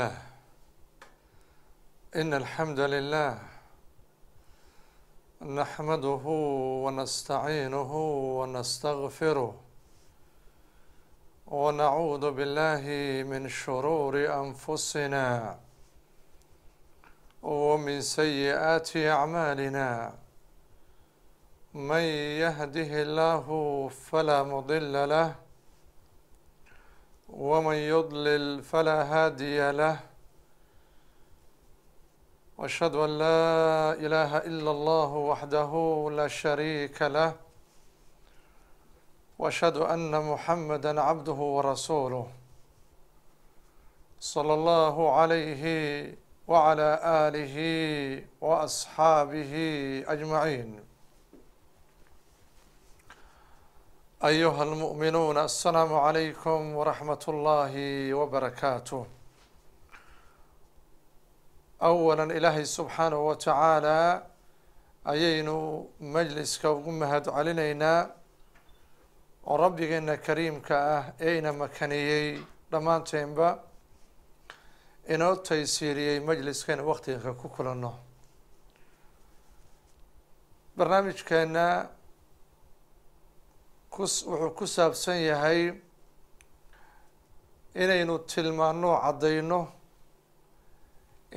الله إن الحمد لله نحمده ونستعينه ونستغفره ونعوذ بالله من شرور أنفسنا ومن سيئات أعمالنا من يهده الله فلا مضل له ومن يضلل فلا هادي له واشهد ان لا اله الا الله وحده لا شريك له واشهد ان محمدا عبده ورسوله صلى الله عليه وعلى اله واصحابه اجمعين أيها المؤمنون السلام عليكم ورحمة الله وبركاته أولا إلهي سبحانه وتعالى أيين مجلس كومهد علينا ربنا كريم كأه أين مكانيي لما تنبأ inoo taysiiriyey majliskan waktiga ku برنامج barnaamijkeenna wuxuu ku saabsan yahay inaynu tilmaano caddayno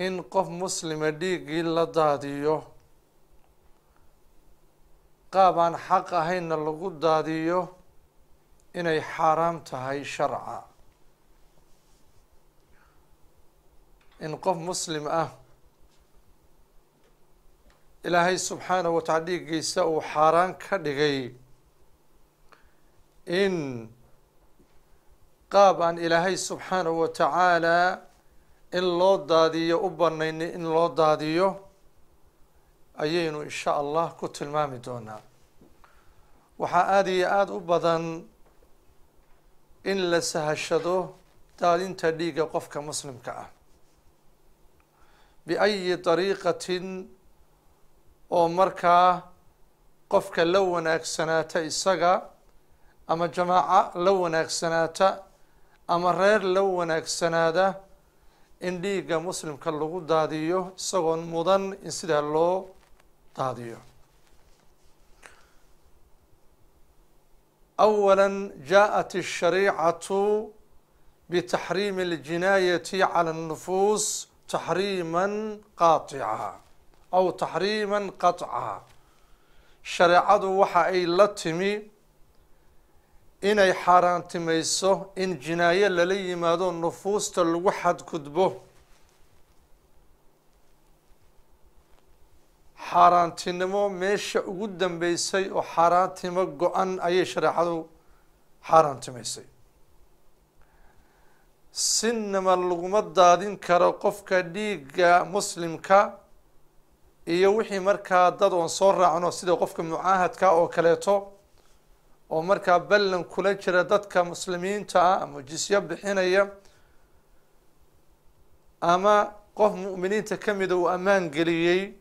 in qof muslima dhiiggii la daadiyo qaab aan xaq ahaynna lagu daadiyo inay xaaraam tahay sharca in qof muslim ah ilaahay subxaanahu wataala dhiiggiisa uu xaaraan ka dhigay in qaab aan ilaahay subxaanahu wa tacaalaa in loo daadiyo u banayni in loo daadiyo ayaynu insha allah ku tilmaami doonaa waxaa aada iyo aada u badan in la sahashado daadinta dhiigga qofka muslimka ah biayi dariiqatin oo markaa qofka la wanaagsanaata isaga أما جماعة لو ناكسناتا أما رير لو ناكسناتا إن ديغا مسلم كاللغو داديو سغون مودان إنسيدا اللو داديو أولا جاءت الشريعة بتحريم الجناية على النفوس تحريما قاطعا أو تحريما قطعا شريعة وحا إي لتمي inay xaaraantimayso in jinaayo lala yimaado nufuusta lagu xadgudbo xaaraantinimo meesha ugu dambeysay oo xaaraantimo go-an ayay shareecadu xaaraantimaysay sinnama laguma daadin karo qofka dhiigga muslimka iyo wixii markaa dad oon soo raacno sida qofka mucaahadka oo kaleeto oo markaa ballan kula jira dadka muslimiinta ah ama jisyo bixinaya ama qof mu'miniinta ka mida uu ammaan geliyey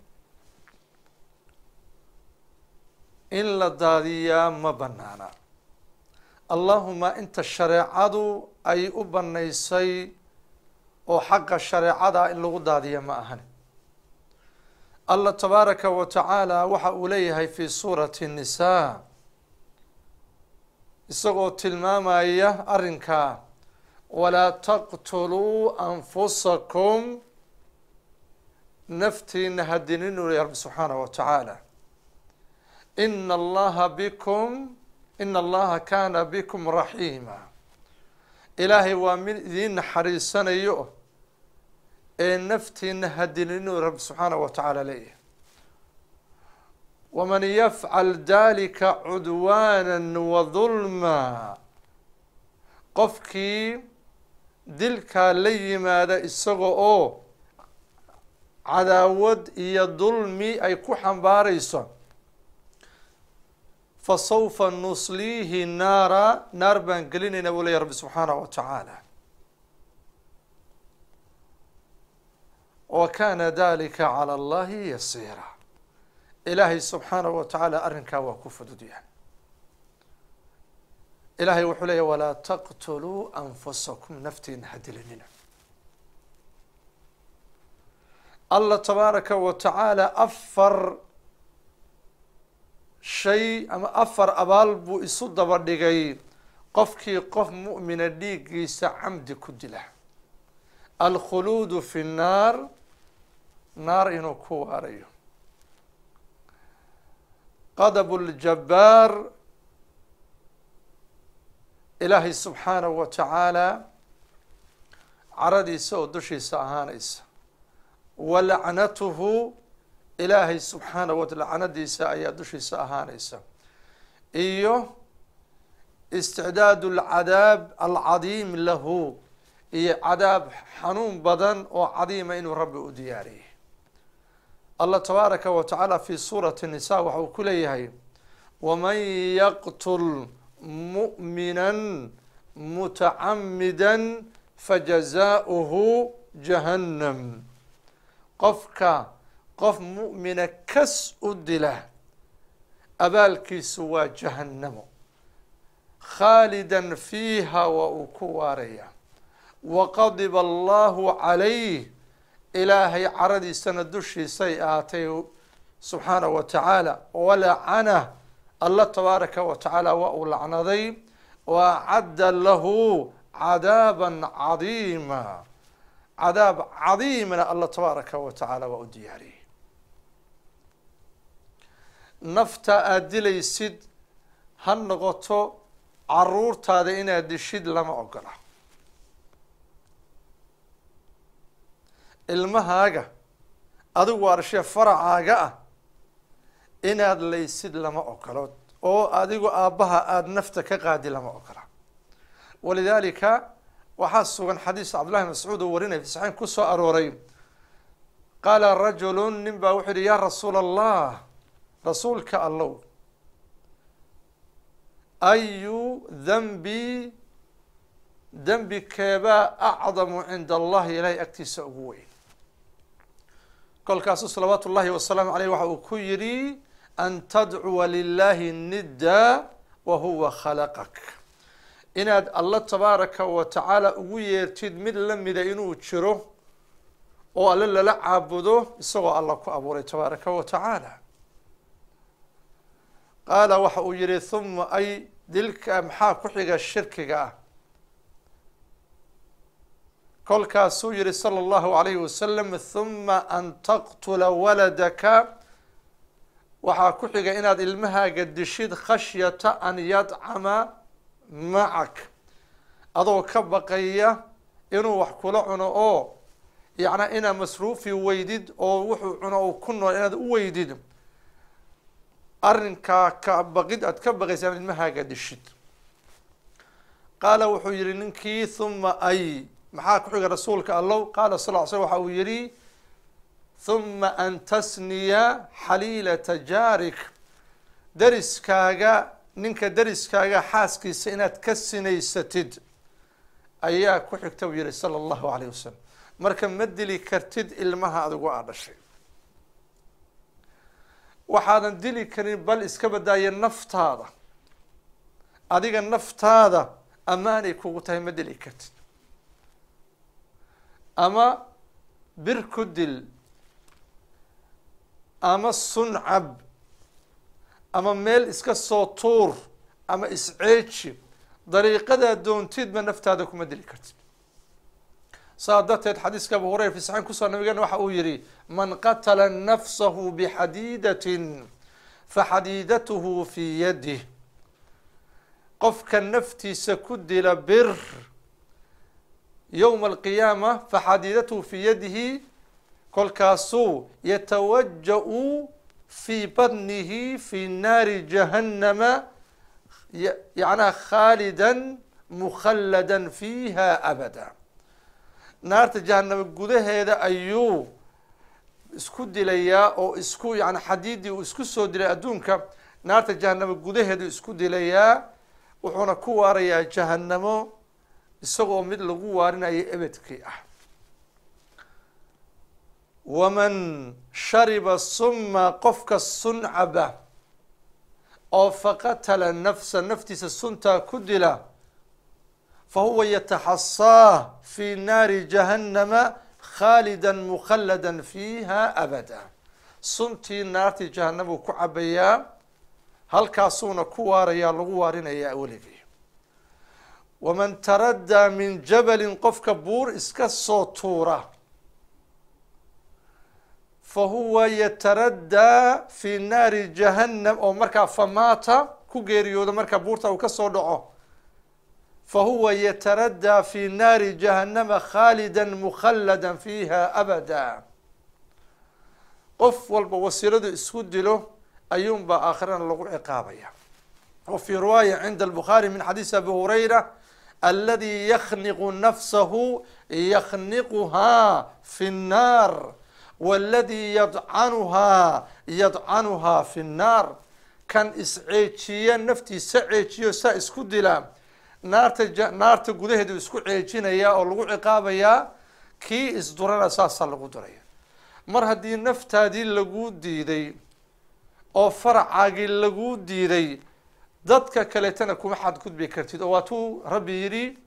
in la daadiyaa ma bannaana allaahuma inta shareecadu ay u bannaysay oo xaqa shareecada in lagu daadiya ma ahan allah tabaaraka wa tacaala waxa uu leeyahay fii suurati nisaa isagoo tilmaamaya arrinkaa walaa taqtuluu anfusakum naftiina hadininu lay rabbi subxaanahu wa tacaala ina allaha bikum ina allaha kaana bikum raxiima ilaahay waa mid idiin naxariisanayo ee naftiina hadininu rabbi subxaanahu wa tacaala leeyahay ومن يفعل ذلك عدوانا وظلما قفكي دلك لي ماذا إساغو أو عداود إيا ظلمي أي كوحن باريس فصوف نصليه نارا ناربا قلني نولي رب سبحانه وتعالى وكان ذلك على الله يسيرا ilaahay subxaanahu wa tacaala arrinkaa waa ku fudud yahay ilaahay wuxuu leeyahy walaa taqtuluu anfusakum naftiina ha dilinina allah tabaaraka wa tacaala afar shay ama afar abaal buu isu daba dhigay qofkii qof mu'mina dhiiggiisa camdi ku dila alkhuluudu fi nnaar naar inuu ku waarayo qadabu اljabbaar ilaahay subxaanahu wa tacaalaa caradiisa oo dushiisa ahaanaysa wa lacnatuhu ilaahay subxaanahu wa lacnadiisa ayaa dushiisa ahaanaysa iyo isticdaad alcadaab alcadiim lahu iyo cadaab xanuun badan oo cadiima inuu rabbi u diyaariyey الله تبارك وتعالى في سورة النساء وحو كليها ومن يقتل مؤمنا متعمدا فجزاؤه جهنم قفك قف مؤمن كس أدله سوى جهنم خالدا فيها وأكواريا وقضب الله عليه ilaahay caradiisana dushiisay ahaatay subxaana wa tacaala walacana alla tabaaraka wa tacaala waa uu lacnaday acadda lahu cadaaban cadiima cadaab cadiimana alla tabaaraka wa tacaala waa u diyaariyey nafta aada dilaysid ha noqoto caruurtaada inaad dishid lama ogola ilmahaaga adigu waarshe faracaaga ah inaad laysid lama oggolood oo adigu aabbaha aada nafta ka qaadi lama ogola walidaalika waxaa sugan xadiis cabdullahi mascuud oo warinaya fi saxiin ku arooray qaala rajulun nin baa wuxuu yihi yaa rasuul allah rasuulka allow ayu dembi dembi keebaa acdamu cinda allahi ilaahay agtiisa ugu weyn kolkaasu salawaatu ullahi wasalaamu caleyh waxa uu ku yidhi an tadcuwa lilahi nidda wa huwa khalaqak inaad alla tabaaraka wa tacaala ugu yeertid mid la mida inuu jiro oo alle lala caabudo isagoo alla ku abuuray tabaaraka wa tacaala qaala waxa uu yidhi huma ay dilka maxaa ku xiga shirkiga ah kolkaasuu yihi salى اllahu alayh wasalam huma an taqtula waladaka waxaa ku xiga inaad ilmahaaga dishid khashyata an yadcama macak adoo ka baqaya inuu wax kula cuno oo yacnaa inaa masruufi weydid oo wuxuu cuno u ku nool inaad u weydid arrinkaa ka baqid aad ka baqaysa inaad ilmahaaga dishid qaala wuxuu yihi ninkii huma ay maxaa ku xiga rasuulka allow qaala sal l sl waxa uu yidhi huma an tasniya xaliilata jaarik deriskaaga ninka deriskaaga xaaskiisa inaad ka sinaysatid ayaa ku xigta buu yihi sala allahu calayh wasalam marka ma dili kartid ilmaha adigu aa dhashay waxaadan dili karin bal iska badaaya naftaada adiga naftaada ammaanay kugu tahay ma dili kartid ama bir ku dil ama sun ama meel iska soo tuur ama isceeji dariiqadaa doontiedba naftaada kuma dili kartid saa darteed xadiiska abu hurayra fi saxiin kusoo nabigeena waxa uu yihi man qatala nafsahu bixadiidatin faxadiidatuhu fii yadih qofka naftiisa ku dila bir yowma alqiyaama faxadiidatu fii yadihi kolkaasuu yatawaja-u fii batnihi fii naari jahannama yacnaha khaalidan mukhalladan fiiha abada naarta jahanamo gudaheeda ayuu isku dilayaa oo isku yani xadiidii uu isku soo dilay adduunka naarta jahanamo gudaheedu isku dilayaa wuxuuna ku waarayaa jahanamo isagoo mid lagu waarinayo ebedkii ah waman shariba suma qofka sun caba oo faqatala nafsa naftiisa suntaa ku dila fa huwa yataxasaa fii naari jahannama khaalida mukhallada fiiha abada suntii naartii jahannamuu ku cabayaa halkaasuuna ku waarayaa lagu waarinayaa weligii waman taraddaa min jabalin qofka buur iska soo tuura fahuwa yataraddaa fii naari jahannam oo markaa famaata ku geeriyooda marka buurta uu ka soo dhaco fahuwa yataraddaa fii naari jahannama khaalida mukhallada fiiha abadaa qof walba wasiiladu isku dilo ayuunbaa aakhirana lagu ciqaabaya wa fii riwaaya cinda albukhaari min xadiisi abi hurayra الذي يخنق نفسه يخنقها في النار والذي يدعنها يدعنها في النار كان اسعيجيا نفتي سعيجيو سا اسكو دلا نارت جا نارتا غدهيدو اسكو عيجينيا او لوو عقابايا كي اسدرنا ساسا لوو دريا مر هدي دي لوو ديدي او فرعاغي لوو ديدي dadka kaleetana kuma xadgudbi kartid oo waatuu rabbi yidhi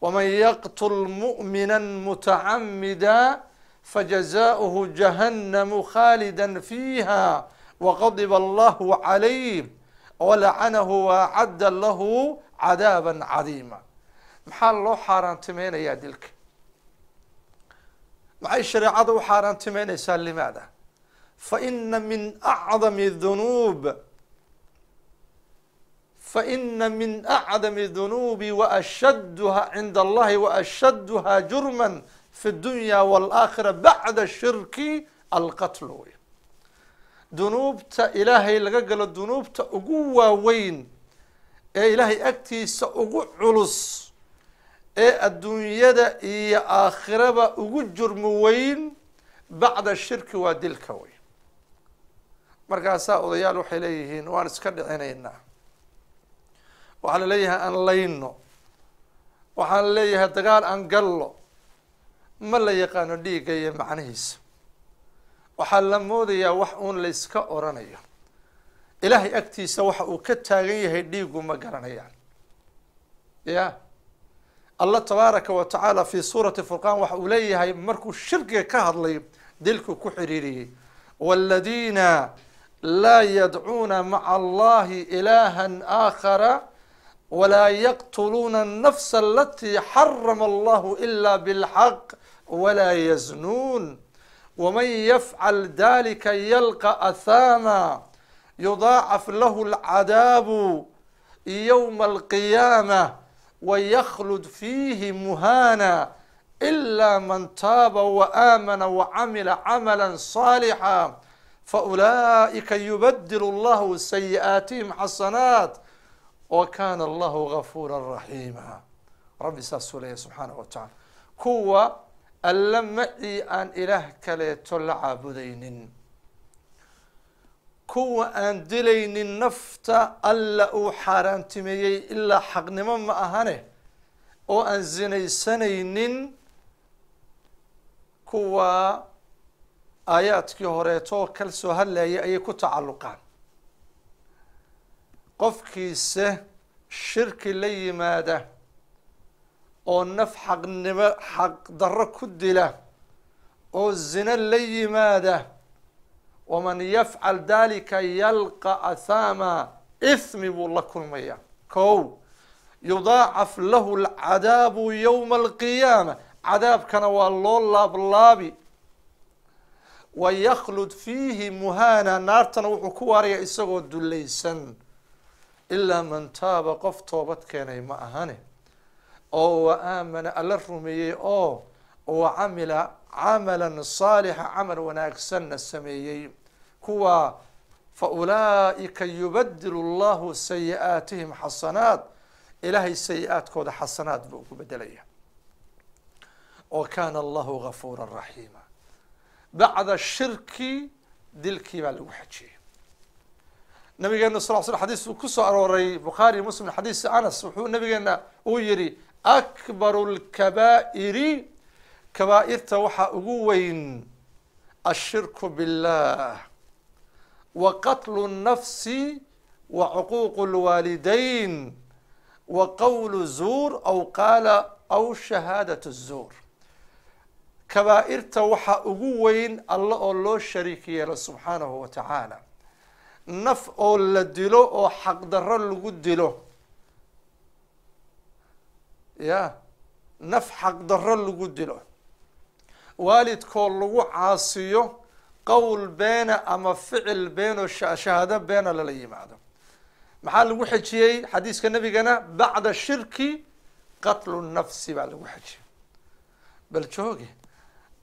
waman yaqtul mu'mina mutacamida fajazaؤuhu jahannamu khaalida fiiha waqadiba allahu calayh walacanahu waacadda lahu cadaaba cadiima maxaa loo xaaraantimaynayaa dilka maxay shareecada u xaaraantimaynaysaa limaada faina min acdami dunuub faina min acdami dunuubi waashaduha cinda allahi waashaduha jurman fi dunya walaaakhira bacda shirki alqatlu wey dunuubta ilaahay laga galo dunuubta ugu waaweyn ee ilaahay agtiisa ugu culus ee adduunyada iyo aakhiraba ugu jurmo weyn bacda shirki waa dilka wey markaasaa odayaal waxay leeyihiin waan iska dhicinaynaa وحال ليها أن لينو وحال ليها دقال أن قلو ما اللي يقانو دي قيه معنهيس وحال لمودي يا وحون ليس كأوراني إلهي أكتي سوح وكتاغيه دي قوما قرانيا يا الله تبارك وتعالى في سورة فرقان وحوليها مركو الشرق كهضلي دلكو كحريري والذين لا يدعون مع الله إلها آخر ولا يقتلون النفس التي حرم الله إلا بالحق ولا يزنون ومن يفعل ذلك يلقى أثاما يضاعف له العذاب يوم القيامة ويخلد فيه مهانا إلا من تاب وآمن وعمل عملا صالحا فأولئك يبدل الله سيئاتهم حسنات wakaana allahu gafuura raxiima rabbi saasuu leeyahy subxaanahu watacaala kuwa alla macii aan ilaah kaleeto la caabudaynin kuwa aan dilaynin nafta alla uu xaaraantimeeyey ilaa xaqnimo ma ahane oo aan zinaysanaynin kuwa aayaadkii horeeto kal soo hadlayay ayay ku tacalluqaan qofkiise shirki la yimaada oo naf xaqnimo xaqdarro ku dila oo zina la yimaada waman yafcal dalika yalqa ahaama ismi buu la kulmaya kow yudaacaf lahu alcadaabu yowma alqiyaama cadaabkana waa loo laablaabi wa yakhlud fiihi muhaana naartana wuxuu ku waaraya isagoo dullaysan إلا من تاب قف توبت كيني ما أهاني أو وآمن ألا الرميي أو وعمل عملا صالحا عمل وناكسن السميي كوا فأولئك يبدل الله سيئاتهم حسنات إلهي السيئات كود حسنات بوك بدليه وكان الله غفورا رحيما بعد الشرك دلكي بالوحجي النبي قال صلى الله عليه حديث كسر وري بخاري مسلم حديث أنس النبي قال أويري أكبر الكبائر كبائر توحى أقوين الشرك بالله وقتل النفس وعقوق الوالدين وقول الزور أو قال أو شهادة الزور كبائر توحى أقوين الله الله شريكي سبحانه وتعالى naf oo la dilo oo xaqdarro lagu dilo ya naf xaqdarro lagu dilo waalidkoo lagu caasiyo qowl beena ama ficil beenoo shahaado beena lala yimaado maxaa lagu xejiyey xadiiska nebigana bacda shirki qatlu nafsi baa lagu xejiyey bal jooge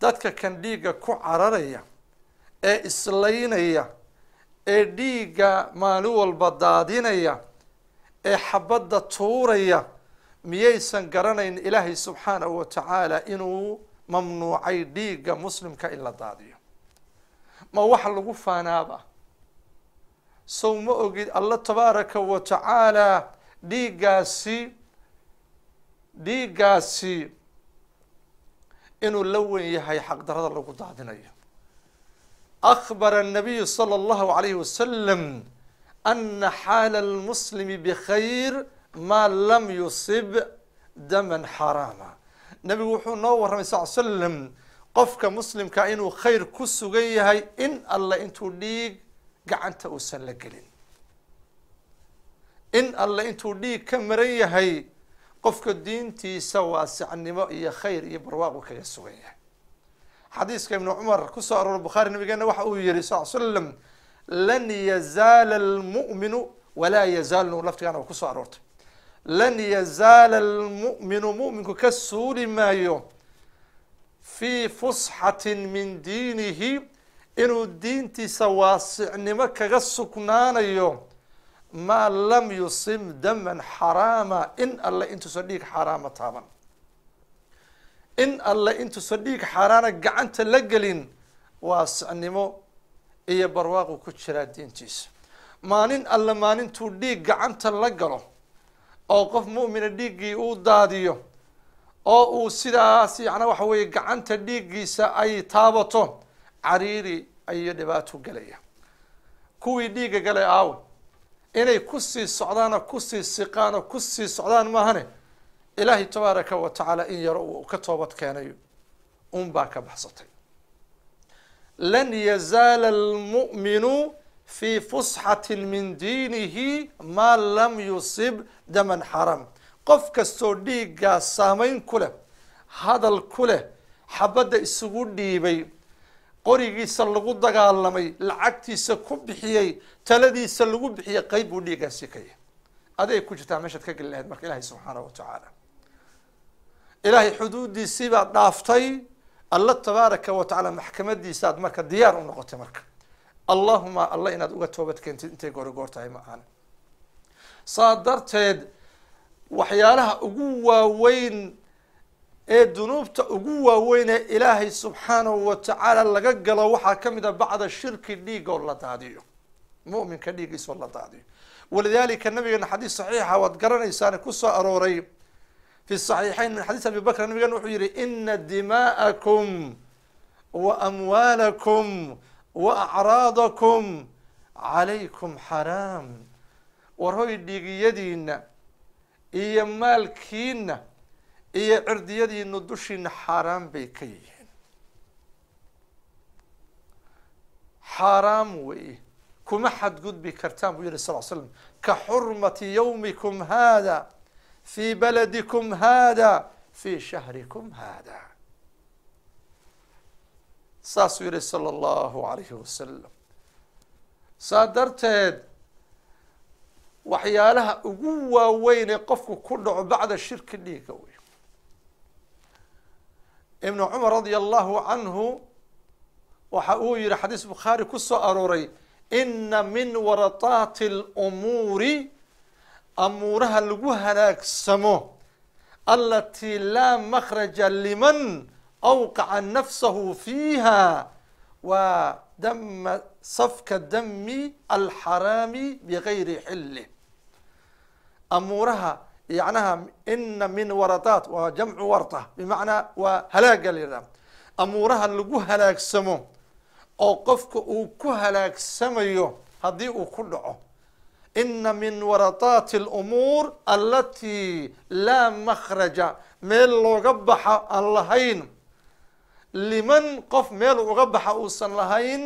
dadka kan dhiigga ku cararaya ee islaynaya ee dhiigga maalin walba daadinaya ee xabadda tuuraya miyaysan garanayn ilaahay subxaanahu wa tacaala inuu mamnuucay dhiigga muslimka in la daadiyo ma wax lagu faanaaba sow ma ogid alla tabaaraka wa tacaala dhiiggaasi dhiiggaasi inuu la weyn yahay xaqdarada lagu daadinayo أخبر النبي صلى الله عليه وسلم أن حال المسلم بkhير ma lm يصب dما xarاama nabigu wuxuu noo waramay sal slm qofka muslimka inuu khayr ku sugan yahay in alle intuu dhiig gacanta uusan la gelin in alle intuu dhiig ka maran yahay qofka diintiisa waasicnimo iyo khayr iyo barwaaqu kaga sugan yahay xadiiska ibnu cumar kusoo aroora bukhaari nabigeena waxa uu yihi sal salam lan yazaala almu'minu walaa yazaalnu laftigaana waa kusoo aroortay lan yazaala almu'minu mu'minku ka suuli maayo fii fusxatin min diinihi inuu diintiisa waasicnimo kaga sugnaanayo maa lam yusim daman xaraama in alle intuusan dhiig xaraama taaban in alle intuusan dhiig xaaraana gacanta la gelin waa sicnimo iyo barwaaqu ku jiraa diintiisa maalin alle maalintuu dhiig gacanta la galo oo qof mu'mina dhiiggii uu daadiyo oo uu sidaas yacnaa waxa weeye gacanta dhiiggiisa ay taabato cariiri ayo dhibaatu gelaya kuwii dhiigga galay aawo inay kusii socdaanoo kusii siqaanoo kusii socdaan maahane ilaahay tabaaraka wa tacaala in yaro uu ka toobad keenayo unbaa ka baxsatay lan yazaala almu'minu fii fusxatin min diinihi maa lam yusib daman xaram qof kastoo dhiiggaa saamayn ku leh hadal ku leh xabadda isugu dhiibay qorigiisa lagu dagaalamay lacagtiisa ku bixiyey taladiisa lagu bixiyey qeyb buu dhiiggaasi ka yahay aday ku jirtaa meeshaad ka geli lahayd marka ilahay subxaanahu wa tacaala ilaahay xuduuddiisiibaad dhaaftay alla tabaaraka wa tacaala maxkamadiisaad marka diyaar u noqotay marka allahuma alla inaad uga toobad keentid intay goorigoor tahay ma ahan saa darteed waxyaalaha ugu waaweyn ee dunuubta ugu waaweyn ee ilaahay subxaanahu wa tacaala laga galo waxaa ka mid a ah bacda shirki dhiigoo la daadiyo mu'minka dhiiggiisoo la daadiyo walidaalika nabigeena xadiis saxiixa waad garanaysaan kusoo arooray fi saxiixayn min xadiis abi bakr nabigan wuxuu yihi ina dimaa'akum wa amwaalakum wa acraadakum calaykum xaraam war hoy dhiigiyadiinna iyo maalkiinna iyo cirdiyadiinna dushiina xaaraan bay ka yihiin xaaraam wey kuma xadgudbi kartaan buu yihi sal l slam ka xurmati yawmikum haada في بلدكم هذا في شهركم هذا saasuu yihi salى اllahu عalayhi wasalam saa darteed waxyaalaha ugu waaweyn ee qofku ku dhaco bacda shirki dhiiga wey ibnu cumar radia allahu canhu waxa uu yihi xadiis bukhaari ku arooray ina min warataati اlumuuri amuuraha lagu hanaagsamo alatii laa makhraja liman awqaca nafsahu fiiha waa dama safka dami alxaraami bigayri xilih amuuraha yacnaha ina min waradaat waa jamcu warda bimacnaa waa halaaga la yidhaha amuuraha lagu halaagsamo oo qofka uu ku halaagsamayo haddii uu ku dhaco ina min warataati alumuur alatii laa makhraja meel looga baxa aan lahayn liman qof meel uga baxa uusan lahayn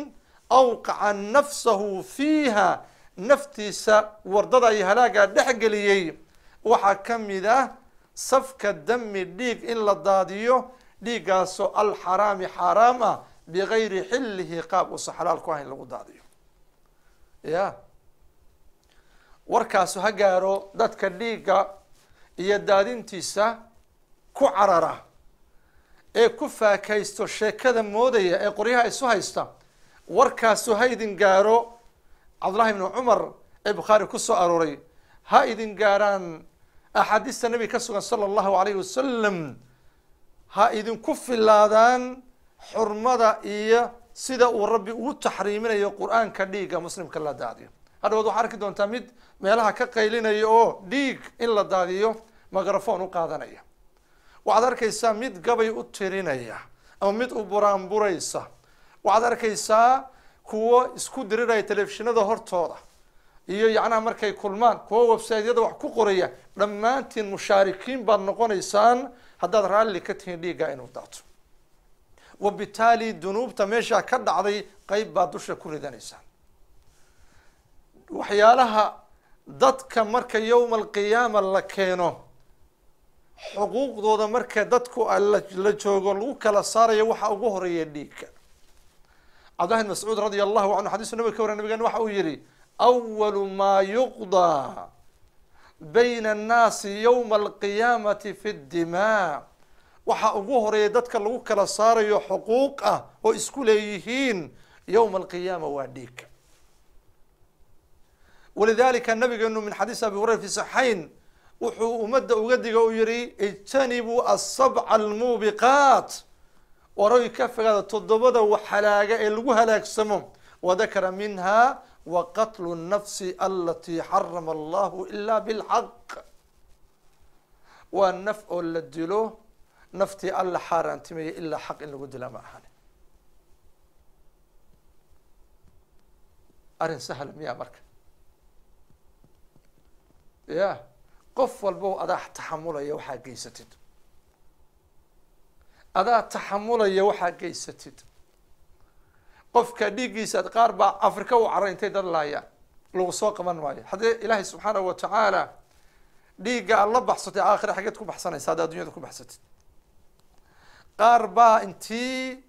awqaca nafsahu fiiha naftiisa wardada iyo halaagaa dhexgeliyey waxaa ka mid ah safka dami dhiig in la daadiyo dhiiggaasoo alxaraami xaaraam ah bigayri xillihi qaab uusan xalaal ku lagu daadiyo ya warkaasu ha gaaro dadka dhiigga iyo daadintiisa ku carara ee ku faakaysto sheekada moodaya ee qoryaha isu haysta warkaasu ha idin gaaro cabdullahi ibnu cumar ee bukhaari ku soo arooray ha idin gaaraan axaadiista nebiga ka sugan sala allahu alayhi wasalam ha idinku filaadaan xurmada iyo sida uu rabbi ugu taxriiminayo qur-aanka dhiigga muslimka la daadiyo hadhood waxaa arki doontaa mid meelaha ka qaylinaya oo dhiig in la daadiyo microphone u qaadanaya waxaad arkaysaa mid gabay u tirinaya ama mid u buraanburaysa waxaad arkaysaa kuwo isku diriraya telefishinada hortooda iyo yacnaha markay kulmaan kuwo websaydyada wax ku qoraya dhammaantiin mushaarikiin baad noqonaysaan haddaad raalli ka tihiin dhiiggaa inuu daato wabitaali dunuubta meeshaa ka dhacday qayb baad dusha ku ridanaysaa waxyaalaha dadka marka yowma alqiyaama la keeno xuquuqdooda marka dadku la joogo lagu kala saarayo waxa ugu horeeya dhiigka cabdillahi bn mascuud radia allahu canhu xadiisu nabiga ka warrey nabigeen waxa uu yidhi awalu maa yuqdaa bayna annaasi yowma alqiyaamati fi ddimaa waxa ugu horeeya dadka lagu kala saarayo xuquuq ah oo isku leeyihiin yowma alqiyaama waa dhiigka walidaalika nabigeenu min xadiis abi hurayra fi saxayn wuxuu ummadda uga diga uu yihi ijtanibuu asabca almuubiqaat waroy ka fogaada toddobada waxhalaaga ee lagu halaagsamo wadakara minha wa qatlu الnafsi alatii xarama allahu ila bilxaq waa naf oo la dilo naftii alla xaaraantimeeye ilaa xaq in lagu dilaa ma ahan arrin sahla miya marka ya qof walbow adaa taxamulaya waxaa geysatid adaa taxamulaya waxaa geysatid qofka dhiiggiisaad qaar baa afrika u cara intay dadlaayaan lagu soo qaban maayo haddii ilaahay subxaanahu wa tacaala dhiigga aad la baxsatay aakhira xageed ku baxsanaysa haddaa dunyada ku baxsatid qaar baa intii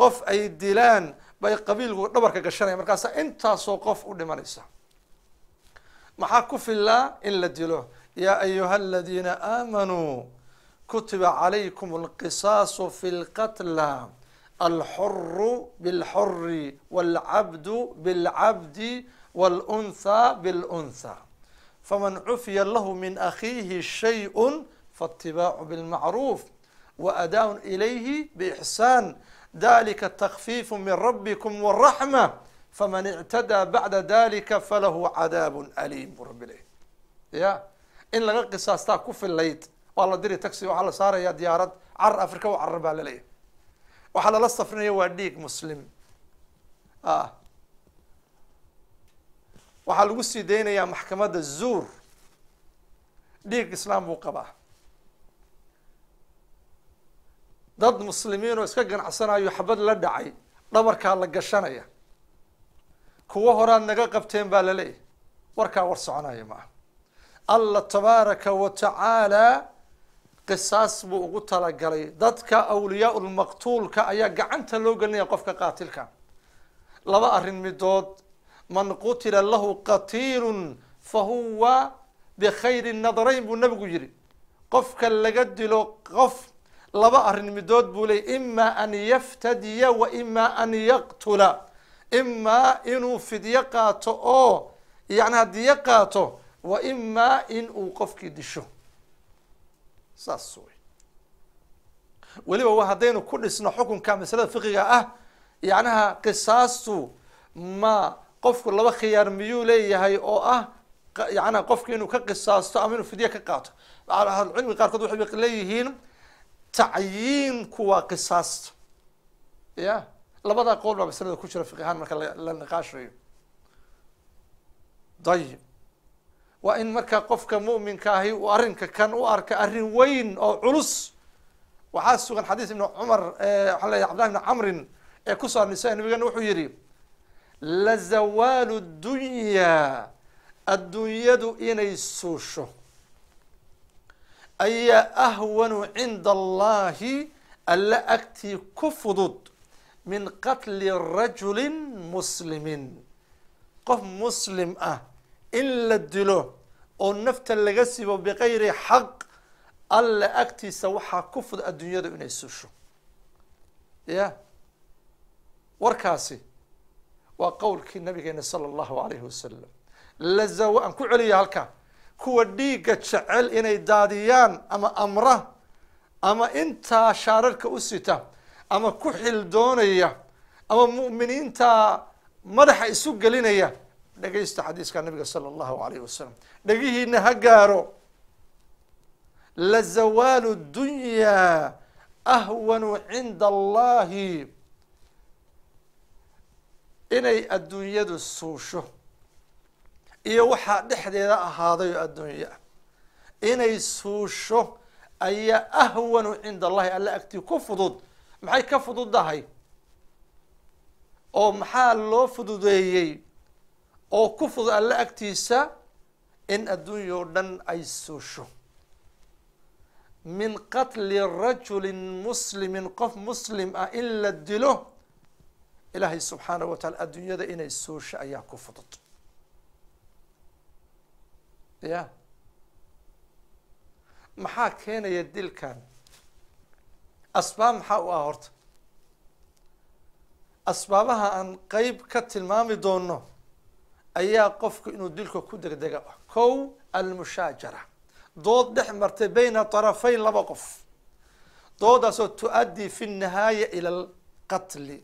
qof ay dilaan bay qabiilku dhabarka gashanaya markaasaa intaasoo qof u dhimanaysa ما في الله إلا دلوه يا أيها الذين آمنوا كتب عليكم القصاص في القتل الحر بالحر والعبد بالعبد والأنثى بالأنثى فمن عفي الله من أخيه شيء فاتباع بالمعروف وأداء إليه بإحسان ذلك التخفيف من ربكم والرحمة faman ictadaa bacda dalika falahu cadaabun aliim buu rabbi leeyahy ya in laga qisaastaa ku fillayd waa la diri taxi waxaa la saaraya diyaarad carar afrika u carar baa laleeyahay waxaa lala safrinaya waa dhiig muslim ah waxaa lagu sii daynayaa maxkamadda zuur dhiig islaam buu qabaa dad muslimiin oo iska ganacsanayo xabad la dhacay dhabarkaa la gashanaya kuwa horaad naga qabteen baa laleeyahay warkaa war soconaya maaha allah tabaaraka wa tacaala qisaas buu ugu talagalay dadka awliyaa-ulmaqtuulka ayaa gacanta loo gelinaya qofka qaatilka laba arrin midood man qutila lahu qatiilun fa huwa bikhayri nadarayn buu nabigu yihi qofka laga dilo qof laba arrin midood buu leeyay imaa an yaftadiya wa imaa an yaqtula imaa inuu fidyo qaato oo yani hadiyo qaato wa imaa in uu qofkii disho saas wey weliba wa haddaynu ku dhisno xukunka masalada fiqiga ah yacnaha qisaastu ma qofku laba khiyaar miyuu leeyahay oo ah yanaa qofku inuu ka qisaasto ama inuu fidyo ka qaato ahlulcilmiga qaarkood waxay leeyihiin tacyiinku waa qisaasta ya labada qowl baa maslada ku jira fiqi ahaan marka la niqaashayo dayib waa in marka qofka mu'minka ahi uu arrinka kan u arka arrin weyn oo culus waxaa sugan xadiis ibn cumar waxaan leeyahy cabdillahi ibn camrin ee ku saarnisa nabigeena wuxuu yihi zawaalu dunyaa adduunyadu inay suusho ayaa ahwanu cinda allahi alla agtii ku fudud min qatli rajulin muslimin qof muslim ah in la dilo oo nafta laga sibo bikayri xaq alla agtiisa waxaa ku fud adduunyadu inay susho ya warkaasi waa qowlkii nabigeena sala allahu alayhi wasalam laza wa aan ku celiya halkaa kuwa dhiigga jecel inay daadiyaan ama amra ama intaa shaararka u sita ama ku xildoonaya ama mu'miniinta madaxa isu gelinaya dhegaysta xadiiska nabiga sala allahu alayh wasalam dhegihiina ha gaaro la zawaalu dunyaa ahwanu cinda allaahi inay adduunyadu suusho iyo waxaa dhexdeeda ahaaday oo adduunyo ah inay suusho ayaa ahwanu cinda allahi alla agtii ku fudud maxay ka fududdahay oo maxaa loo fududeeyey oo ku fudud alle agtiisa in adduunya oo dhan ay suusho min qatli rajulin muslimin qof muslim ah in la dilo ilaahay subxaanahu watacaala adduunyada inay suusho ayaa ku fudud ya maxaa keenaya dilkan asbaab maxaa u ah horta asbaabaha aan qeyb ka tilmaami doono ayaa qofku inuu dilka ku degdega kow almushaajara dood dhex martay bayna tarafayn laba qof doodaasoo tu-addii fi nnahaaya ila alqatli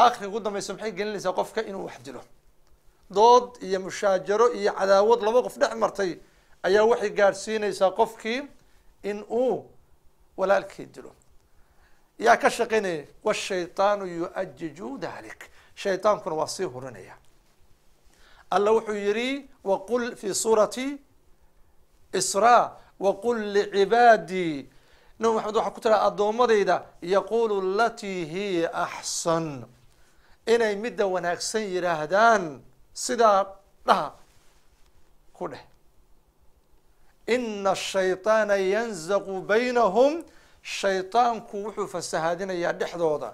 aakhirka ugu dambayso maxay gelinaysaa qofka inuu wax dilo dood iyo mushaajaro iyo cadaawad laba qof dhex martay ayaa waxay gaarsiinaysaa qofkii in uu walaalkii dilo yaa ka shaqaynaya washaytaanu yu-ajiju dalik shaytaankuna waa sii hurinaya alla wuxuu yihi waqul fi suurati sra waqul licibaadii nabi maxamed waxaa ku tiraha addoommadayda yaqulu alatii hiya axsan inay midda wanaagsan yidhaahdaan sidaa dhaha ku dheh ina ashayaana yanzaqu baynahum shayطaanku wuxuu fasahaadinayaa dhexdooda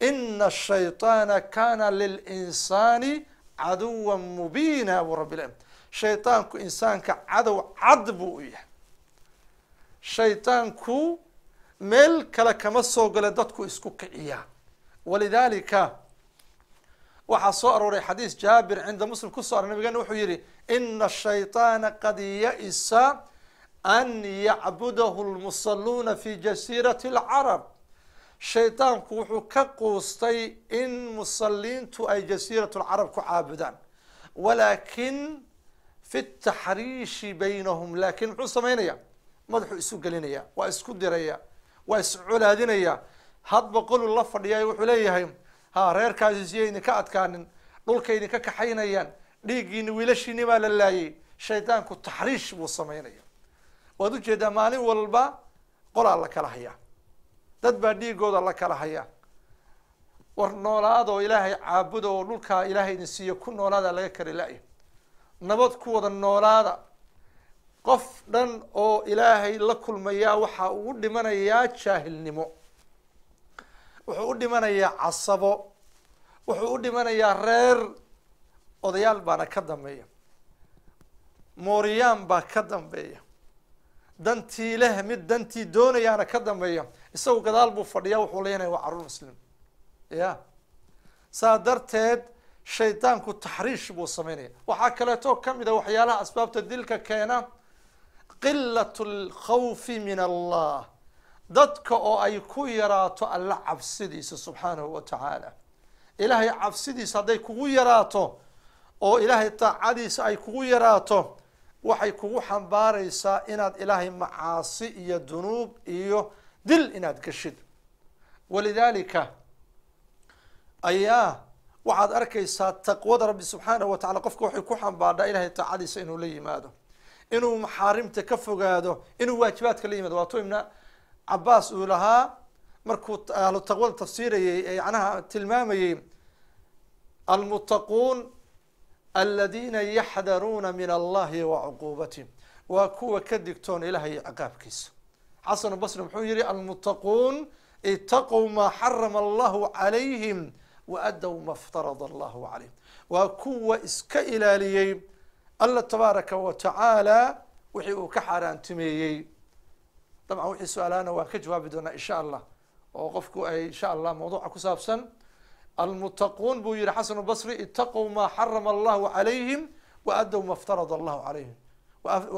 ina الshayطaana kana lilinsaani caduwa mubiina bu rabi l shaydaanku insaanka cadow cad buu u yahay shayطaanku meel kale kama soo gale dadku isku kiciyaa walidalika waxaa soo arooray xadiis jaabir cinda muslim kusoo array nabigena wuxuu yihi ina ashayطaana qad ya an yacbudahu lmusalluuna fii jasiirati alcarab shaydaanku wuxuu ka quustay in musalliintu ay jasiirat lcarab ku caabudaan walaakin fi taxriishi baynahum laakin muxuu samaynaya madaxuu isu gelinaya waa isku diraya waa iscolaadinaya hadba qolu la fadhiyaayo wuxuu leeyahay ha reerkaasi siyay idinka adkaanin dhulka idinka kaxaynayaan dhiiggiini wiilashiini baa la laayay shaydaanku taxriish buu samaynaya waad ujeedaa maalin walba qolaa la kala hayaa dad baa dhiigooda la kala hayaa war noolaad oo ilaahay caabuda oo dhulkaa ilaahay idin siiyo ku noolaada laga kari la yo nabad ku wada noolaada qof dhan oo ilaahay la kulmayaa waxaa uu u dhimanayaa jaahilnimo wuxuu u dhimanayaa casabo wuxuu u dhimanayaa reer odayaal baana ka dambeeya mooriyaan baa ka dambeeya dantii leh mid dantii doonayaana ka dambeeya isagu gadaal buu fadhiyaa wuxuu leeyanahay waa carruur muslim ya saa darteed shaydaanku taxriish buu samaynaya waxaa kaleeto kamid a ah waxyaalaha asbaabta dilka keena qilat lkhawfi min allah dadka oo ay ku yaraato alla cabsidiisa subxaanahu wa tacaala ilaahay cabsidiisa hadday kugu yaraato oo ilaahay daacadiisa ay kugu yaraato waxay kugu xambaaraysaa inaad ilaahay macaasi iyo dunuub iyo dil inaad gashid walidaalika ayaa waxaad arkaysaa taqwada rabbi subxaanahu wa tacala qofka waxay ku xambaadhaa ilahay taacadiisa inuu la yimaado inuu maxaarimta ka fogaado inuu waajibaadka la yimaado waato ibna cabaas uu lahaa markuu ahlutaqwada tafsiirayay ee yacnaha tilmaamayey almutaquun aladiina yaxdaruuna min allahi wa cuquubatihim waa kuwa ka digtoon ilahay ciqaabkiisa xasanu basri muxuu yihi almutaquun itaquu maa xarama allahu calayhim wadow ma ftarada allahu calayhim waa kuwa iska ilaaliyey alla tabaaraka wa tacaala wixii uu ka xaaraantimeeyey dabcan wixii su-aalaana waan ka jawaabi doonaa insha allah oo qofku ay insha allah mawduuca ku saabsan almutaquun buu yihi xasan basri itaquu maa xarama allahu calayhim waadow ma ftarada allahu calayhim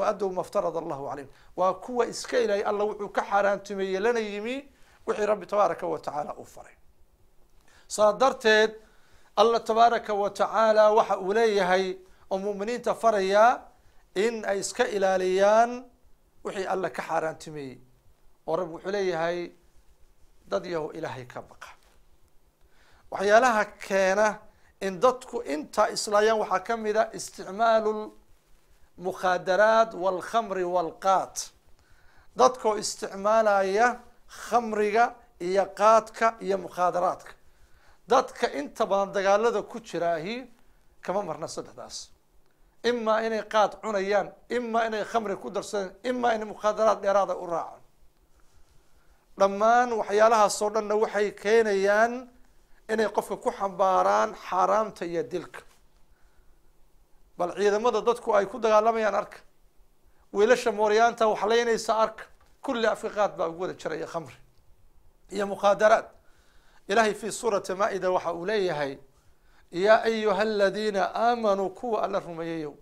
waadow ma ftarada allahu calayhim waa kuwa iska ilaahay alla wuxuu ka xaaraantumeeyey lana yimi wixii rabbi tabaaraka wa tacaala uu faray saa darteed alla tabaaraka wa tacaala waxa uu leeyahay oo mu'miniinta farayaa in ay iska ilaaliyaan wixii alla ka xaaraantumeeyey oo rabbi wuxuu leeyahay dad yahow ilaahay ka baq waxyaalaha keena in dadku intaa islaayaan waxaa ka mid a ah isticmaalu lmukhadaraat walkhamri walqaat dadkoo isticmaalaya khamriga iyo qaadka iyo mukhaadaraadka dadka inta badan dagaalada ku jiraahi kama marna saddexdaas imaa inay qaad cunayaan imaa inay khamri ku darsadeen imaa inay mukhaadaraad dheeraada ah u raacaan dhammaan waxyaalahaasoo dhanna waxay keenayaan inay qofka ku xambaaraan xaaraamta iyo dilka bal ciidamada dadku ay ku dagaalamayaan arka wiilasha mooryaanta wax arka kulli afriqaad baa ugu wada jiraya khamri iyo mukhaadaraad ilaahay fii suurati maa-ida waxa uu leeyahay yaa ayuha aladiina aamanuu kuwa alla rumeeyayow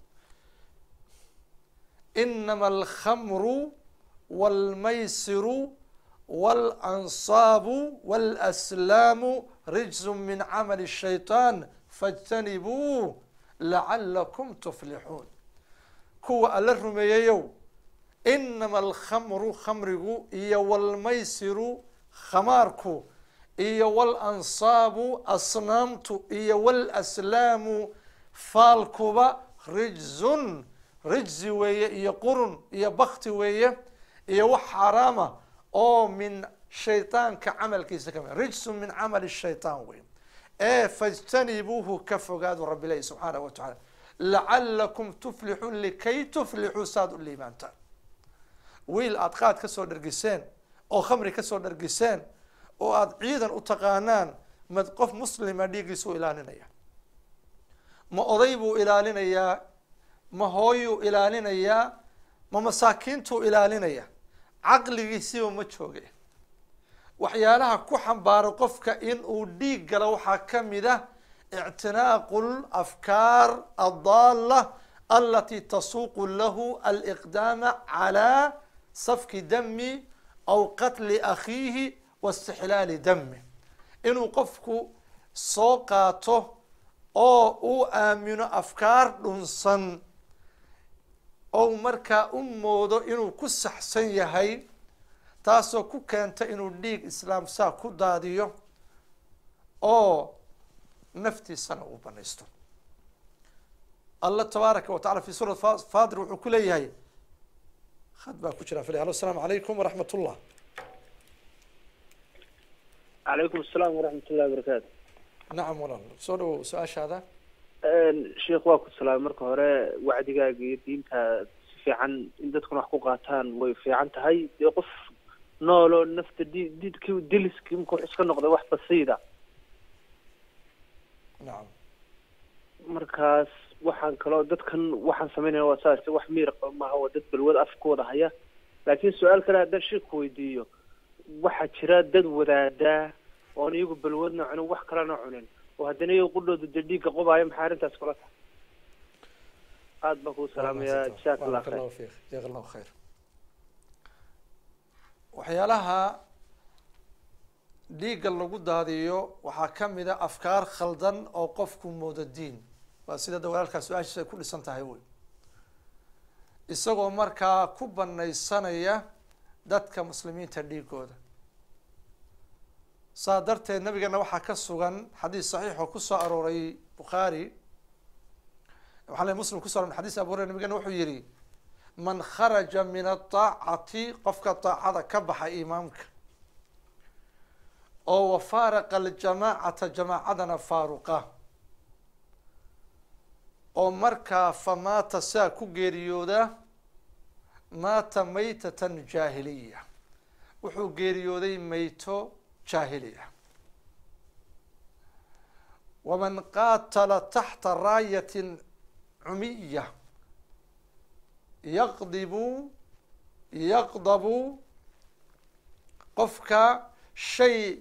inama alkhamru wاlmaysiru wاlanصaabu wاlaslaamu rijzun min camali shaytaan fajtanibuu lacallakum tuflixuun kuwa alla rumeeyeyow inama alkhamru khamrigu iyo walmaysiru khamaarku iyo walansaabu asnaamtu iyo walaslaamu faalkuba rijzun rijzi weeye iyo qurun iyo bakti weeye iyo wax xaraama oo min شيطان كعمل كيس كمان رجس من عمل الشيطان وين ايه فاجتنبوه كفوا قادوا رب الله سبحانه وتعالى لعلكم تفلحون لكي تفلحوا ساد اللي ما انت طيب. ويل أدخلت كسر درقسين او خمري كسور درقسين او اد ايضا اتقانان مدقف مسلم ديقي سو الى لنيا ما اضيبوا الى لنيا ما هويوا الى لنيا ما مساكنتوا الى لنيا عقلي يسيو مجهوغي waxyaalaha ku xambaaro qofka in uu dhiig galo waxaa ka mid ah ictinaaqu lafkaar addaalla alatii tasuuqu lahu aliqdaama calaa safki dami aw qatli akhiihi waistixlaali dami inuu qofku soo qaato oo uu aamino afkaar dhunsan oo markaa u moodo inuu ku saxsan yahay taasoo ku keenta inuu dhiig islaam saa ku daadiyo oo naftiisana uu banaysto alla tabaaraka watacala fi suurat fadir wuxuu ku leeyahay had baa ku jiraan fila alo asalaamu calaykum waraxmat ullah calaykum asalaam waraxmat ullahi wabarakaatu nacam walaal soo dhawo su-aashaada sheikh waa ku salaamay marka hore wacdigaaga iyo diinta si fiican in dadkuna wax ku qaataan way fiican tahay dee qof nooloo nafta di didkii diliskii markuu iska noqday wax basiida markaas waxaan kaloo dadkan waxaan samaynaya waa saas wax miirqa maaha waa dad balwad afkooda haya laakiin su-aal kale haddaan shir ku weydiiyo waxaa jira dad wadaadaa oon iyagu balwadna cunin wax kalena cunin oo haddana iyago qudhooda de dhiigga qubaayo maxaa arrintaas kula tahay aada baan kuu salaamayaa jazaak allah khayr jaak allahu khayr waxyaalaha dhiigga lagu daadiyo waxaa kamid a afkaar khaldan oo qofku mooda diin waa sida da walaalkaa su-aashiisa ay ku dhisan tahay wey isagoo markaa ku banaysanaya dadka muslimiinta dhiigooda saa darteed nabigeena waxaa ka sugan xadiis saxiix oo kusoo arooray bukhaari waxaa le muslim kuso arooray xadiis abu hurera nabigena wuxuu yihi man kharaja min adaacati qofka daacada ka baxa imaamka oo wafaaraqa aljamaacata jamaacadana faaruqa oo markaa famaata saa ku geeriyoodaa maata maytatan jaahiliya wuxuu geeriyooday mayto jaahiliya waman qaatala taxta raayatin cumiya yaqdibu yaqdabu qofka shay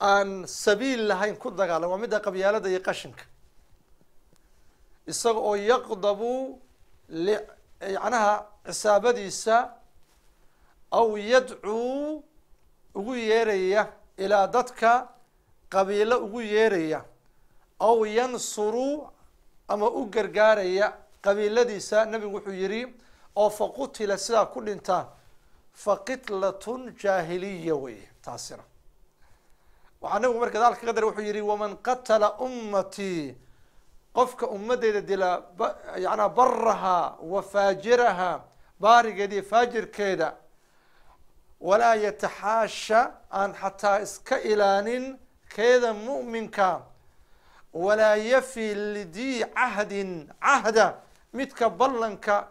aan sabiil lahayn ku dagaalan waa midda qabyaalada iyo qashinka isaga oo yaqdabu macnaha cisaabadiisa aw yadcuu ugu yeeraya ilaa dadka qabiilo ugu yeeraya aw yansuru ama u gargaaraya qabiiladiisa nabigu wuxuu yihi oo fa qutila sidaa ku dhintaan faqitlatun jaahiliya weye taasina waxaa nabigu marka daalka qadar wuxuu yihi waman qatala ummatii qofka ummaddeeda dila yanaa barahaa wa faajirahaa baarigeeda faajirkeeda walaa yataxaasha aan xataa iska ilaanin keeda mu'minka walaa yafi lidii cahdin cahda midka ballanka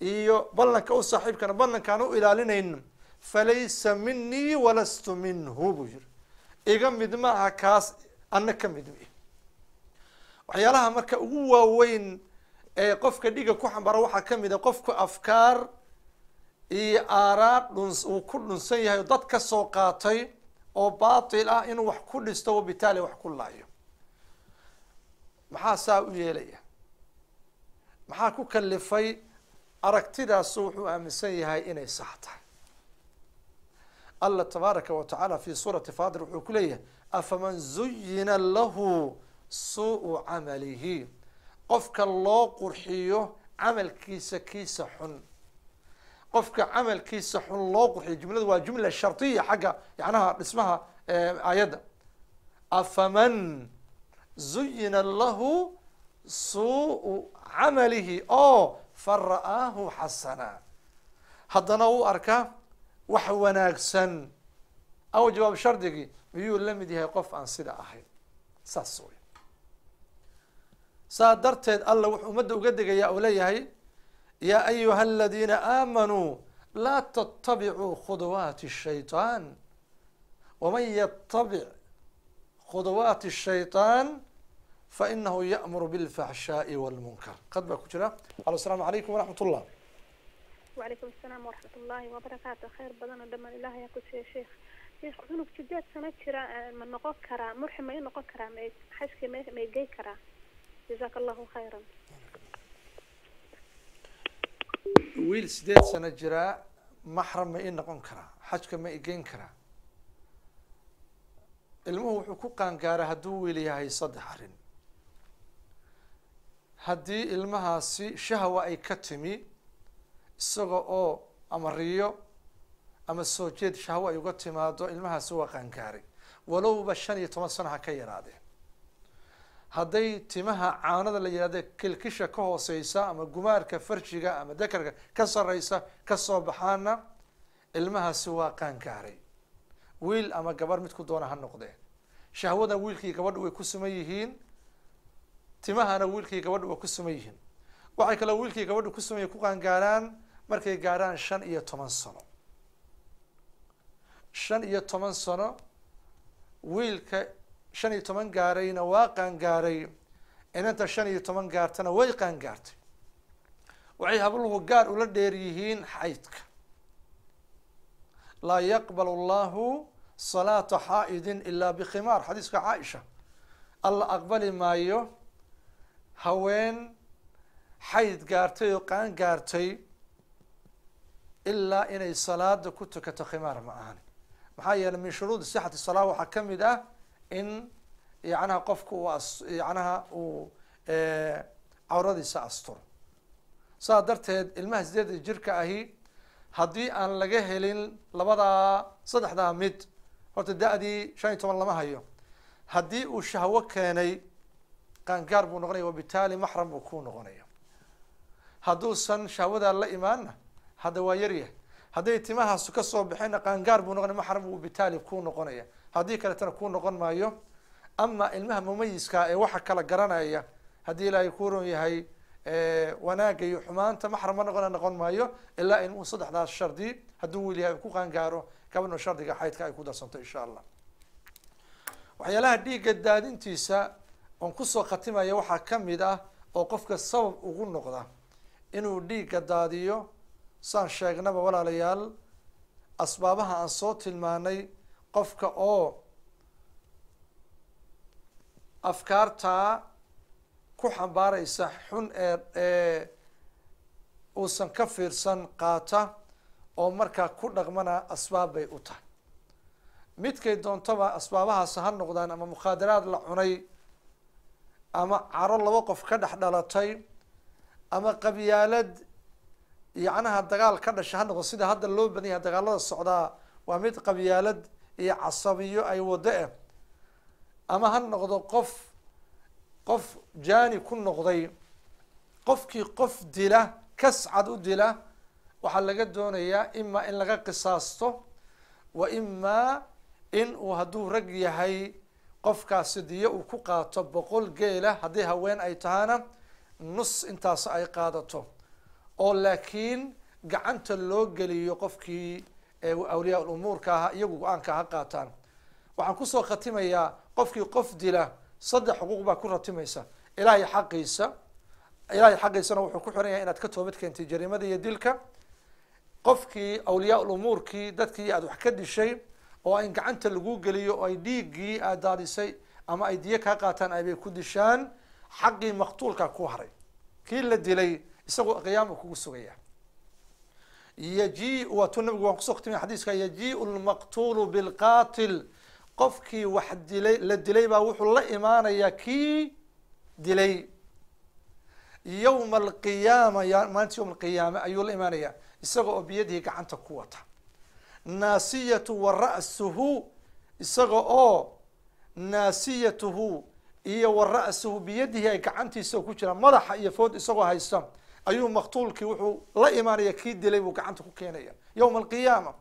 iyo ballanka u saaxiibkana ballankaan u ilaalinayno falaysa minii walastu minhu buu yiri iga mid maaha kaas ana ka mid mi waxyaalaha marka ugu waaweyn ee qofka dhiga ku xambara waxaa ka mid a ah qofku afkaar iyo aaraad dhuns uu ku dhunsan yahay dad ka soo qaatay oo baatil ah inuu wax ku dhisto wabitaali wax ku laayo maxaa saa u yeelaya maxaa ku kalifay aragtidaasu wuxuu aaminsan yahay inay sax tahay alla tabaaraka wa tacaala fi suurati fatir wuxuu ku leeyahay afaman zuyina lahu suu camalihi qofka loo qurxiyo camalkiisa kiisa xun qofka camalkiisa xun loo qurxiyo jumladu waa jumla shardiya xagga yanaha dhismaha aayadda afaman zuyina lahu suu عمله او آه، فرآه حسنا هدنا او اركا وحوناكسن او جواب شردقي بيو لمديها قف ان سيده اهي ساسوي صادرت الله ومد وقدق يا اوليه يا ايها الذين امنوا لا تتبعوا خطوات الشيطان ومن يتبع خطوات الشيطان fainahu ya'muru bilfaxshaa'i wlmunkar qad baa ku jira alo asalaamu calaykum waraxmat ullah wacalaykum asalaam waraxmat ullaahi wabarakaatu khayr badan oo dhamaan ilahay ha ku siiya sheikh sheikh cunug jideed sama jira ma noqon karaa murxi ma i noqon karaa ma xajka ma may gey karaa jazaaka allahu khayran wiil sideed sano jiraa maxram ma i noqon karaa xajka ma igeyn karaa ilmuhu wuxuu ku qaangaaray hadduu wiil yahay saddex arrin haddii ilmahaasi shahwa ay ka timi isaga oo ama riyo ama soo jeed shahwo ay uga timaado ilmahaasi waa qaangaaray walowba shan iyo toban sana ha ka yaraadeen hadday timaha caanada la yihahda kilkisha ka hooseysa ama gumaarka farjiga ama dekarka ka sareysa kasoo baxaana ilmahaasi waa qaangaaray wiil ama gabar mid ku doona ha noqdeen shahwadan wiilkii gabadha way ku suman yihiin timahana wiilkii gabadhu waa ku suman yihiin waxay kaloo wiilkii gabadhu ku suman ku qaangaaraan markay gaaraan shan iyo toban sano shan iyo toban sano wiilka shan iyo toban gaarayna waa qaangaaray inanta shan iyo toban gaartana way qaangaartay waxay habluhu gaar ula dheer yihiin xaydka laa yaqbal llahu salaata xaa'idin ilaa bikhimaar xadiiska caaisha alla aqbali maayo haween xayd gaartay oo qaan gaartay ilaa inay salaada ku tukato khimaar ma ahan maxaa yeeley min shuruudi sixati salaa waxaa ka mid ah in yacnaha qofku yacnaha uu cawradiisa asturo saas darteed ilmaha sideeda jirka ahi haddii aan laga helin labadaa saddexdaa mid horta da-dii shan iyo toban lama hayo haddii uu shahwo keenay qaangaar buu noqonaya wabitaali maxram buu ku noqonaya hadduusan shahwadaa la imaanna hadda waa yaryahay hadday timahaasu ka soo baxeenna qaangaar buu noqonaya maxram buu bitaali kuu noqonaya haddii kaletana kuu noqon maayo ama ilmaha mumayiskaa ee waxa kala garanaya haddii ilaahay kuu ron yahay wanaagga iyo xumaanta maxrama noqona noqon maayo ilaa ilmuhu saddexdaas shardi hadduu wiil yahay ku qaangaaro kabadhoo shardiga xaydka ay ku darsanto insha allah waxyaalaha dhiigga daadintiisa oon kusoo khatimaya waxaa ka mid ah oo qofka sabab ugu noqda inuu dhiigga daadiyo saan sheegnaba walaalayaal asbaabaha aan soo tilmaanay qofka oo afkaartaa ku xambaaraysa xun ee ee uusan ka fiirsan qaata oo markaa ku dhaqmana asbaab bay u tahay midkay doontaba asbaabahaas ha noqdaan ama mukhaadaraad la cunay ama caro laba qof ka dhex dhalatay ama qabyaalad yacnaha dagaal ka dhasha ha noqdo sida hadda loo badan yahay dagaalada socdaa waa mid qabyaalad iyo casabiyo ay wado eh ama ha noqdo qof qof jaani ku noqday qofkii qof dila kascad u dila waxaa laga doonayaa imaa in laga qisaasto wa imaa in uu hadduu rag yahay qofkaasi diyo uu ku qaato boqol geela haddii haween ay tahaana nus intaas ay qaadato oo laakiin gacanta loo geliyo qofkii awliyaa umuurka aha iyagu go-aanka ha qaataan waxaan kusoo khatimayaa qofkii qof dila saddex xuquuq baa ku ratimaysa ilaahay xaqiisa ilaahay xaqiisana wuxuu ku xiran yahay inaad ka toobad keentay jarimada iyo dilka qofkii awliyaa umuurkii dadkii aada wax ka dishay oo in gacanta lagu geliyo oo ay dhiiggii aad daadisay ama ay diyo kaa qaataan aybay ku dishaan xaqii maqtuulka ku haray kii la dilay isagu qiyaama kugu sugaya yaji waa nabigu waan kusoo kutimi xadiiska yajiu lmaqtuulu bilqaatil qofkii wax dilay la dilay baa wuxuu la imaanayaa kii dilay yowma alqiyaama maalinta yowma alqiyaama ayuu la imaanayaa isaga oo biyadihi gacanta ku wata naasiyatu wa ra'suhu isaga oo naasiyatuhu iyo wa ra'suhu biyadihi ay gacantiisa ku jiraan madaxa iyo food isagoo haysta ayuu maqtuulkii wuxuu la imaanaya kii dilay buu gacanta ku keenaya yowma alqiyaama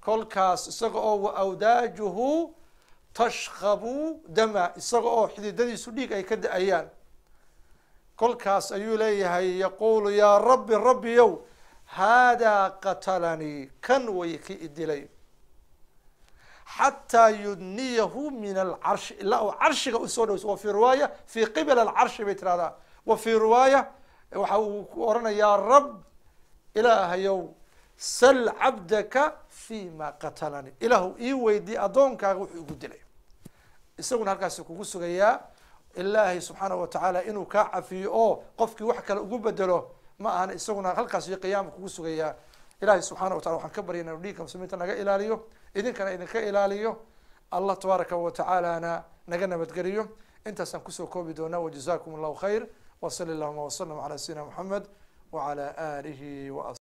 kolkaas isaga oo wa awdaajuhu tashkhabu dama isaga oo xididadiisu dhiig ay ka da-ayaan kolkaas ayuu leeyahay yaquulu yaa rabbi rabbiyow haadaa qatalanii kan way ki idilay xataa yudniyahu min alcarshi ilaa uu carshiga usoo dhawso wa fii riwaaya fii qibl alcarshi bay tirahdaa wa fii riwaaya waxa uu ku oranayaa rab ilaahayow sal cabdaka fi ma qatalanii ilaahu ii weydii addoonkaaga wuxuu igu dilay isaguna halkaasi kugu sugayaa ilaahay subxaanahu tacaala inuu kaa cafiyo oo qofkii wax kale ugu bedelo ma ahana isaguna halkaas iyo qiyaama kugu sugayaa ilaahay subxaana watacala waxaan ka baryayna inu dhiigka muslimiinta naga ilaaliyo idinkana idinka ilaaliyo allah tabaaraka watacaalana naga nabadgeliyo intaasaan kusoo koobi doonaa wajazakum allahu khayr wasali allahuma wasalam calaa sayidina moxamed wacala aalihi wa